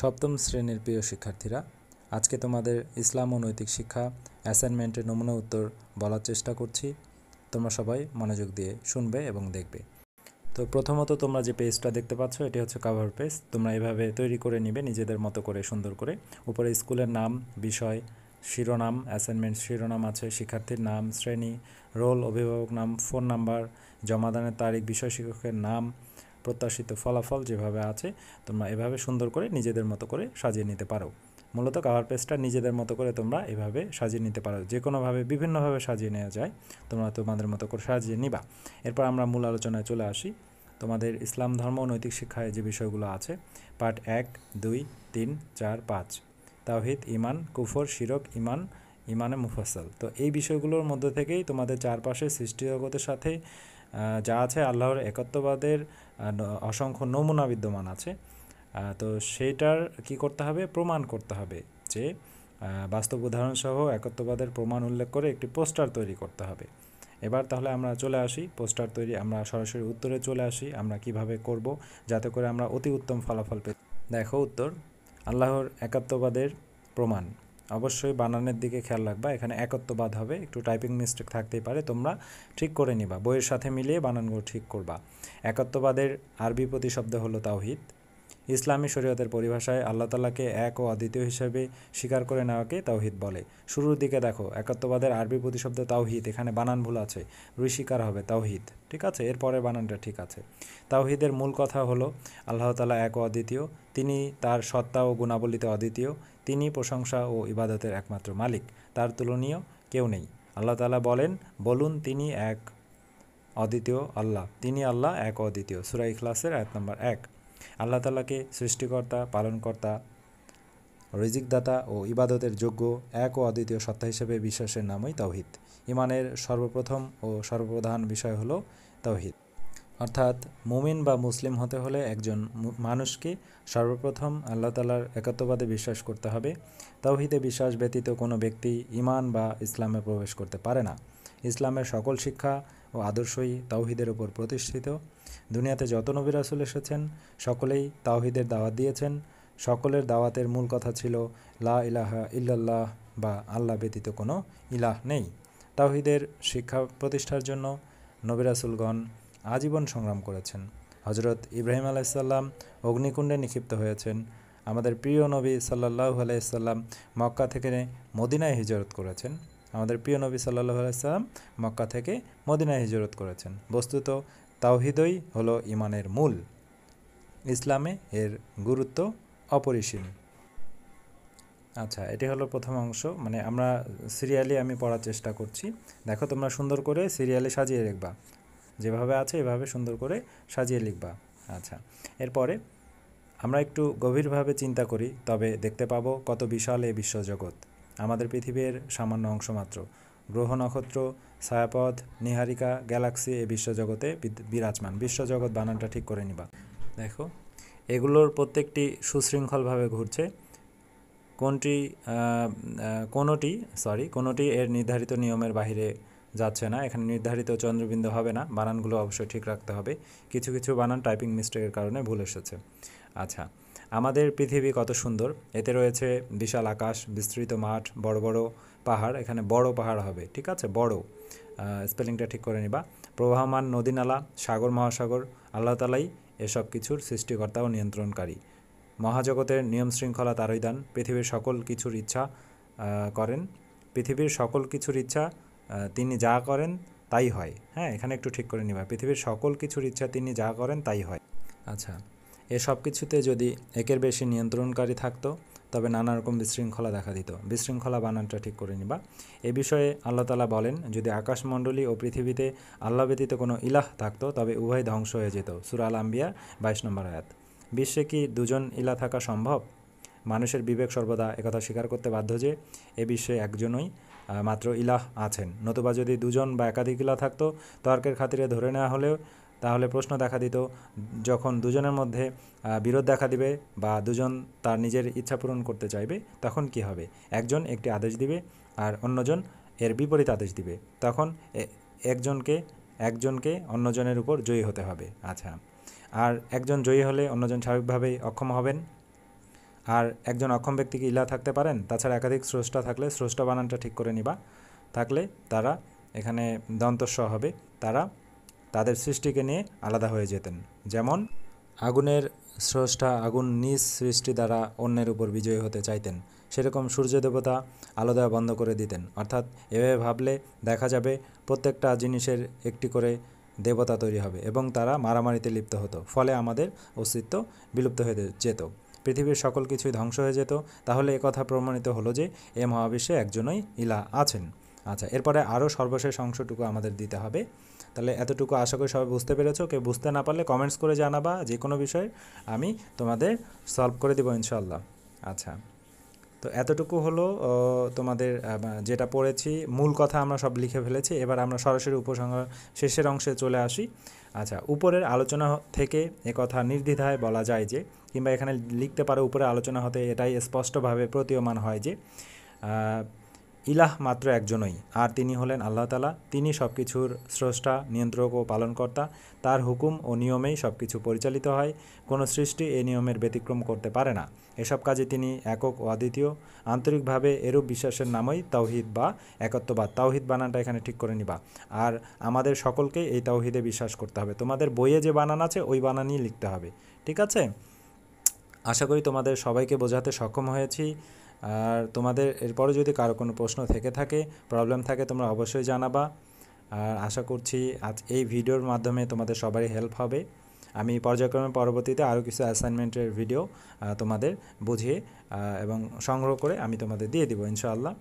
সপ্তম শ্রেণীর প্রিয় শিক্ষার্থীরা আজকে তোমাদের ইসলাম ও নৈতিক শিক্ষা অ্যাসাইনমেন্টের নমুনা উত্তর বলার চেষ্টা করছি তোমরা সবাই মনোযোগ দিয়ে শুনবে এবং দেখবে তো প্রথমত তোমরা যে পেজটা দেখতে পাচ্ছ এটি হচ্ছে কাভার পেজ তোমরা এভাবে তৈরি করে নিবে নিজেদের মতো করে সুন্দর করে উপরে স্কুলের নাম বিষয় শিরোনাম অ্যাসাইনমেন্ট শিরোনাম আছে শিক্ষার্থীর নাম শ্রেণী রোল অভিভাবক নাম ফোন নাম্বার জমাদানের তারিখ বিষয় শিক্ষকের নাম প্রত্যাশিত ফলাফল যেভাবে আছে তোমরা এভাবে সুন্দর করে নিজেদের মতো করে সাজিয়ে নিতে পারো মূলত কাভার পেজটা নিজেদের মতো করে তোমরা এভাবে সাজিয়ে নিতে পারো যে কোনোভাবে বিভিন্নভাবে সাজিয়ে নেওয়া যায় তোমরা তোমাদের মতো করে সাজিয়ে নিবা এরপর আমরা মূল আলোচনায় চলে আসি তোমাদের ইসলাম ধর্ম নৈতিক শিক্ষায় যে বিষয়গুলো আছে পার্ট এক দুই তিন চার পাঁচ তাওহিদ ইমান কুফর শিরক ইমান ইমানে মুফাসল তো এই বিষয়গুলোর মধ্যে থেকেই তোমাদের চারপাশে সৃষ্টিজগতের সাথে যা আছে আল্লাহর একত্ববাদের অসংখ্য নমুনা বিদ্যমান আছে তো সেইটার কি করতে হবে প্রমাণ করতে হবে যে বাস্তব উদাহরণসহ একত্ববাদের প্রমাণ উল্লেখ করে একটি পোস্টার তৈরি করতে হবে এবার তাহলে আমরা চলে আসি পোস্টার তৈরি আমরা সরাসরি উত্তরে চলে আসি আমরা কিভাবে করব যাতে করে আমরা অতি উত্তম ফলাফল পে দেখো উত্তর আল্লাহর একাত্মবাদের প্রমাণ অবশ্যই বানানের দিকে খেয়াল রাখবা এখানে একত্ববাদ হবে একটু টাইপিং মিস্টেক থাকতেই পারে তোমরা ঠিক করে নিবা বইয়ের সাথে মিলিয়ে বানানগুলো ঠিক করবা একত্ববাদের আরবি প্রতিশব্দ হলো তাওহিত ইসলামী শরীয়তের পরিভাষায় আল্লাহ তালাকে এক ও অদ্বিতীয় হিসেবে স্বীকার করে নেওয়াকে তাওহিদ বলে শুরুর দিকে দেখো একাত্মবাদের আরবি প্রতিশব্দ তাওহিদ এখানে বানান ভুল আছে রুইশিকার হবে তাওহিদ ঠিক আছে এরপরে বানানটা ঠিক আছে তাওহিদের মূল কথা হলো আল্লাহ তালা এক ও অদ্বিতীয় তিনি তার সত্তা ও গুণাবলীতে অদ্বিতীয় তিনি প্রশংসা ও ইবাদতের একমাত্র মালিক তার তুলনীয় কেউ নেই আল্লাহ তালা বলেন বলুন তিনি এক অদ্বিতীয় আল্লাহ তিনি আল্লাহ এক অদ্বিতীয় সুরাই ইখলাসের আয়াত নম্বর এক আল্লাহ তালাকে সৃষ্টিকর্তা পালনকর্তা রিজিকদাতা ও ইবাদতের যোগ্য এক ও অদ্বিতীয় সত্তা হিসেবে বিশ্বাসের নামই তৌহিদ ইমানের সর্বপ্রথম ও সর্বপ্রধান বিষয় হল তৌহিদ অর্থাৎ মুমিন বা মুসলিম হতে হলে একজন মানুষকে সর্বপ্রথম আল্লাহ তালার একাত্মবাদে বিশ্বাস করতে হবে তৌহিদে বিশ্বাস ব্যতীত কোনো ব্যক্তি ইমান বা ইসলামে প্রবেশ করতে পারে না ইসলামের সকল শিক্ষা ও আদর্শই তাওহিদের ওপর প্রতিষ্ঠিত দুনিয়াতে যত নবী রাসুল এসেছেন সকলেই তাওহিদের দাওয়াত দিয়েছেন সকলের দাওয়াতের মূল কথা ছিল লা ইলাহা ইল্লাল্লাহ বা আল্লাহ ব্যতীত কোনো ইলাহ নেই তাওহিদের শিক্ষা প্রতিষ্ঠার জন্য নবিরাসুলগণ আজীবন সংগ্রাম করেছেন হজরত ইব্রাহিম আলাইসাল্লাম অগ্নিকুণ্ডে নিক্ষিপ্ত হয়েছেন আমাদের প্রিয় নবী সাল্লাহ আলাইসাল্লাম মক্কা থেকে মদিনায় হিজরত করেছেন আমাদের প্রিয় নবী সাল্লাহ আলাইসাল্লাম মক্কা থেকে মদিনায় হিজরত করেছেন বস্তুত তাওহিদই হলো ইমানের মূল ইসলামে এর গুরুত্ব অপরিসীম আচ্ছা এটি হলো প্রথম অংশ মানে আমরা সিরিয়ালি আমি পড়ার চেষ্টা করছি দেখো তোমরা সুন্দর করে সিরিয়ালে সাজিয়ে লিখবা যেভাবে আছে এভাবে সুন্দর করে সাজিয়ে লিখবা আচ্ছা এরপরে আমরা একটু গভীরভাবে চিন্তা করি তবে দেখতে পাবো কত বিশাল এই বিশ্বজগৎ আমাদের পৃথিবীর সামান্য অংশ মাত্র গ্রহ নক্ষত্র ছায়াপথ নিহারিকা গ্যালাক্সি এ বিশ্বজগতে বিরাজমান বিশ্বজগৎ বানানটা ঠিক করে নিবা দেখো এগুলোর প্রত্যেকটি সুশৃঙ্খলভাবে ঘুরছে কোনটি কোনোটি সরি কোনোটি এর নির্ধারিত নিয়মের বাহিরে যাচ্ছে না এখানে নির্ধারিত চন্দ্রবিন্দু হবে না বানানগুলো অবশ্যই ঠিক রাখতে হবে কিছু কিছু বানান টাইপিং মিস্টেকের কারণে ভুল এসেছে আচ্ছা আমাদের পৃথিবী কত সুন্দর এতে রয়েছে বিশাল আকাশ বিস্তৃত মাঠ বড় বড় পাহাড় এখানে বড় পাহাড় হবে ঠিক আছে বড় স্পেলিংটা ঠিক করে নিবা প্রবাহমান নদীনালা সাগর মহাসাগর আল্লাহ তালাই এসব কিছুর সৃষ্টিকর্তা ও নিয়ন্ত্রণকারী মহাজগতের নিয়ম শৃঙ্খলা তারই দান পৃথিবীর সকল কিছুর ইচ্ছা করেন পৃথিবীর সকল কিছুর ইচ্ছা তিনি যা করেন তাই হয় হ্যাঁ এখানে একটু ঠিক করে নিবা পৃথিবীর সকল কিছুর ইচ্ছা তিনি যা করেন তাই হয় আচ্ছা এসব সব কিছুতে যদি একের বেশি নিয়ন্ত্রণকারী থাকতো তবে নানা রকম বিশৃঙ্খলা দেখা দিত বিশৃঙ্খলা বানানটা ঠিক করে নিবা এ বিষয়ে আল্লাহ তালা বলেন যদি আকাশমণ্ডলী ও পৃথিবীতে আল্লাহ ব্যতীত কোনো ইলাহ থাকতো তবে উভয় ধ্বংস হয়ে যেত সুরাল আম্বিয়া বাইশ নম্বর আয়াত বিশ্বে কি দুজন ইলা থাকা সম্ভব মানুষের বিবেক সর্বদা একথা স্বীকার করতে বাধ্য যে এ বিশ্বে একজনই মাত্র ইলাহ আছেন নতুবা যদি দুজন বা একাধিক ইলা থাকতো তর্কের খাতিরে ধরে নেওয়া হলেও তাহলে প্রশ্ন দেখা দিত যখন দুজনের মধ্যে বিরোধ দেখা দিবে বা দুজন তার নিজের ইচ্ছা পূরণ করতে চাইবে তখন কি হবে একজন একটি আদেশ দিবে আর অন্যজন এর বিপরীত আদেশ দিবে তখন একজনকে একজনকে অন্যজনের উপর জয়ী হতে হবে আচ্ছা আর একজন জয়ী হলে অন্যজন স্বাভাবিকভাবেই অক্ষম হবেন আর একজন অক্ষম ব্যক্তি কি ইলা থাকতে পারেন তাছাড়া একাধিক স্রষ্টা থাকলে স্রষ্টা বানানটা ঠিক করে নিবা থাকলে তারা এখানে দন্তস্ব হবে তারা তাদের সৃষ্টিকে নিয়ে আলাদা হয়ে যেতেন যেমন আগুনের স্রষ্টা আগুন নিজ সৃষ্টি দ্বারা অন্যের উপর বিজয়ী হতে চাইতেন সেরকম সূর্য দেবতা আলো দেওয়া বন্ধ করে দিতেন অর্থাৎ এভাবে ভাবলে দেখা যাবে প্রত্যেকটা জিনিসের একটি করে দেবতা তৈরি হবে এবং তারা মারামারিতে লিপ্ত হতো ফলে আমাদের অস্তিত্ব বিলুপ্ত হয়ে যেত পৃথিবীর সকল কিছুই ধ্বংস হয়ে যেত তাহলে একথা প্রমাণিত হলো যে এ মহাবিশ্বে একজনই ইলা আছেন আচ্ছা এরপরে আরও সর্বশেষ অংশটুকু আমাদের দিতে হবে তাহলে এতটুকু আশা করি সবাই বুঝতে পেরেছো কেউ বুঝতে না পারলে কমেন্টস করে জানাবা যে কোনো বিষয়ে আমি তোমাদের সলভ করে দেবো ইনশাল্লাহ আচ্ছা তো এতটুকু হলো তোমাদের যেটা পড়েছি মূল কথা আমরা সব লিখে ফেলেছি এবার আমরা সরাসরি উপসংহার শেষের অংশে চলে আসি আচ্ছা উপরের আলোচনা থেকে কথা নির্দ্বিধায় বলা যায় যে কিংবা এখানে লিখতে পারো উপরে আলোচনা হতে এটাই স্পষ্টভাবে প্রতীয়মান হয় যে ইলাহ মাত্র একজনই আর তিনি হলেন আল্লাহ তালা তিনি সব কিছুর স্রষ্টা নিয়ন্ত্রক ও পালনকর্তা তার হুকুম ও নিয়মেই সব কিছু পরিচালিত হয় কোনো সৃষ্টি এ নিয়মের ব্যতিক্রম করতে পারে না এসব কাজে তিনি একক ও অদ্বিতীয় আন্তরিকভাবে এরূপ বিশ্বাসের নামই তাওহিদ বা একত্ববাদ তাওহিদ বানানটা এখানে ঠিক করে নিবা আর আমাদের সকলকে এই তাওহিদে বিশ্বাস করতে হবে তোমাদের বইয়ে যে বানান আছে ওই বানানই লিখতে হবে ঠিক আছে আশা করি তোমাদের সবাইকে বোঝাতে সক্ষম হয়েছি আর তোমাদের এরপরে যদি কারো কোনো প্রশ্ন থেকে থাকে প্রবলেম থাকে তোমরা অবশ্যই জানাবা আর আশা করছি আজ এই ভিডিওর মাধ্যমে তোমাদের সবারই হেল্প হবে আমি পর্যায়ক্রমে পরবর্তীতে আরও কিছু অ্যাসাইনমেন্টের ভিডিও তোমাদের বুঝিয়ে এবং সংগ্রহ করে আমি তোমাদের দিয়ে দিব ইনশাআল্লাহ